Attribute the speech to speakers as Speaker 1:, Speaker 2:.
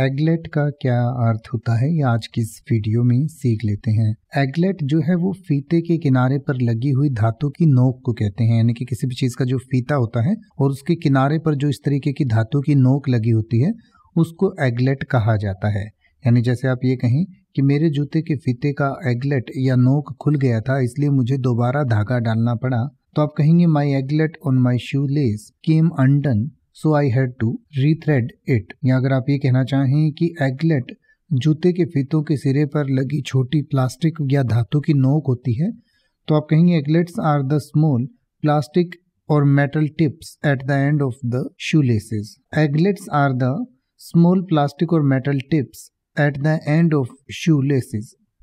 Speaker 1: aglet का क्या अर्थ होता है ये आज की इस वीडियो में सीख लेते हैं एगलेट जो है वो फीते के किनारे पर लगी हुई धातु की नोक को कहते हैं यानी कि किसी भी चीज़ का जो फीता होता है और उसके किनारे पर जो इस तरीके की धातु की नोक लगी होती है उसको एगलेट कहा जाता है यानी जैसे आप ये कहें कि मेरे जूते के फीते का एगलेट या नोक खुल गया था इसलिए मुझे दोबारा धागा डालना पड़ा तो आप कहेंगे my aglet on my shoelace came undone so I had to rethread it या अगर आप ये कहना चाहें कि एगलेट जूते के फीतों के सिरे पर लगी छोटी प्लास्टिक या धातु की नोक होती है तो आप कहेंगे aglets are the small plastic और metal tips at the end of the shoelaces aglets are the small plastic और metal tips at the end of shoe laces